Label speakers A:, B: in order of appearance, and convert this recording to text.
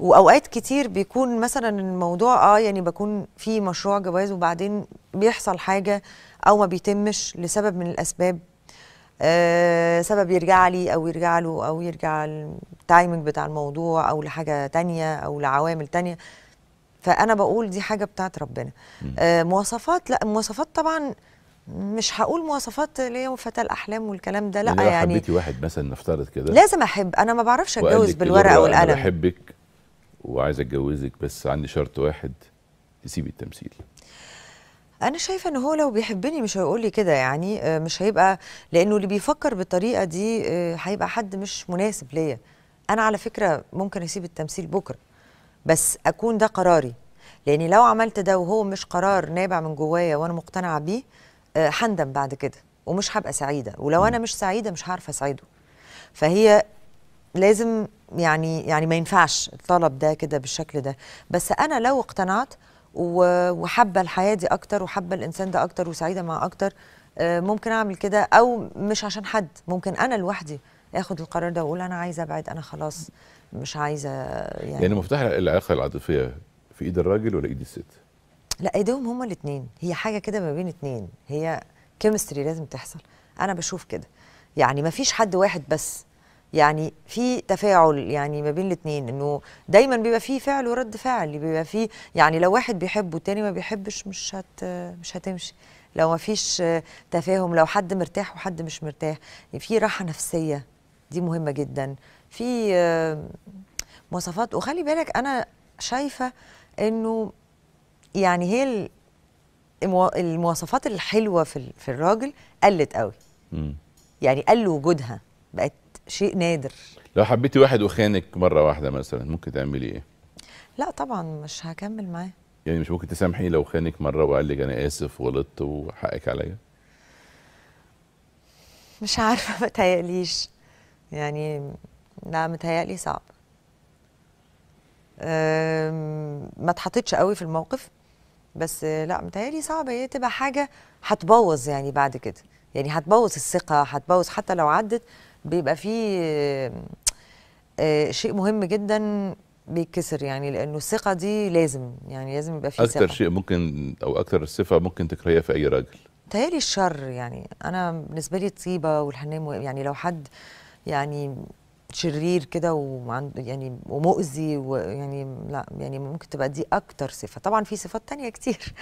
A: واوقات كتير بيكون مثلا الموضوع اه يعني بكون في مشروع جواز وبعدين بيحصل حاجه او ما بيتمش لسبب من الاسباب آه سبب يرجع لي او يرجع له او يرجع التايمنج بتاع الموضوع او لحاجه تانية او لعوامل تانية فانا بقول دي حاجه بتاعت ربنا آه مواصفات لا مواصفات طبعا مش هقول مواصفات اللي هي فتاه الاحلام والكلام ده لا يعني, يعني لو حبيتي واحد مثلا
B: نفترض كده لازم احب انا ما بعرفش اتجوز بالورقه والقلم انا بحبك وعايز اتجوزك بس عندي شرط واحد تسيبي التمثيل
A: انا شايفه ان هو لو بيحبني مش هيقول لي كده يعني آه، مش هيبقى لانه اللي بيفكر بالطريقه دي آه، هيبقى حد مش مناسب ليا انا على فكره ممكن اسيب التمثيل بكره بس اكون ده قراري لاني لو عملت ده وهو مش قرار نابع من جوايا وانا مقتنعه بيه آه، هندم بعد كده ومش هبقى سعيده ولو انا مش سعيده مش هعرف اسعده فهي لازم يعني يعني ما ينفعش الطلب ده كده بالشكل ده بس انا لو اقتنعت وحابه الحياه دي اكتر وحابه الانسان ده اكتر وسعيده معاه اكتر آه، ممكن اعمل كده او مش عشان حد ممكن انا لوحدي اخد القرار ده واقول انا عايزه ابعد انا خلاص مش عايزه يعني يعني
B: مفتاح العلاقه العاطفيه في ايد الراجل ولا ايد الست؟
A: لا ايديهم هما الاثنين هي حاجه كده ما بين اثنين هي كيمستري لازم تحصل انا بشوف كده يعني ما فيش حد واحد بس يعني في تفاعل يعني ما بين الاثنين انه دايما بيبقى في فعل ورد فعل بيبقى في يعني لو واحد بيحب والتاني ما بيحبش مش هت مش هتمشي لو ما فيش تفاهم لو حد مرتاح وحد مش مرتاح في راحه نفسيه دي مهمه جدا في آه، مواصفات وخلي بالك انا شايفه انه يعني هي المواصفات الحلوه في في الراجل قلت قوي يعني قل وجودها بقت شيء نادر
B: لو حبيتي واحد وخانك مره واحده مثلا ممكن تعملي ايه
A: لا طبعا مش هكمل معاه
B: يعني مش ممكن تسامحيه لو خانك مره وقال لك انا اسف غلطت وحقك عليا
A: مش عارفه متهيأليش يعني لا متهيألي صعب ما اتحطيتش قوي في الموقف بس لا متهيألي صعب هي تبقى حاجه هتبوظ يعني بعد كده يعني هتبوظ الثقه هتبوظ حتى لو عدت بيبقى فيه آه، شيء مهم جدا بيتكسر يعني لانه الثقه دي لازم يعني لازم يبقى في ثقه اكثر شيء
B: ممكن او اكثر صفه ممكن تكرهيها في اي راجل
A: تهيألي الشر يعني انا بالنسبه لي الطيبه والحنان يعني لو حد يعني شرير كده وعنده يعني ومؤذي ويعني لا يعني ممكن تبقى دي اكتر صفه طبعا في صفات تانية كتير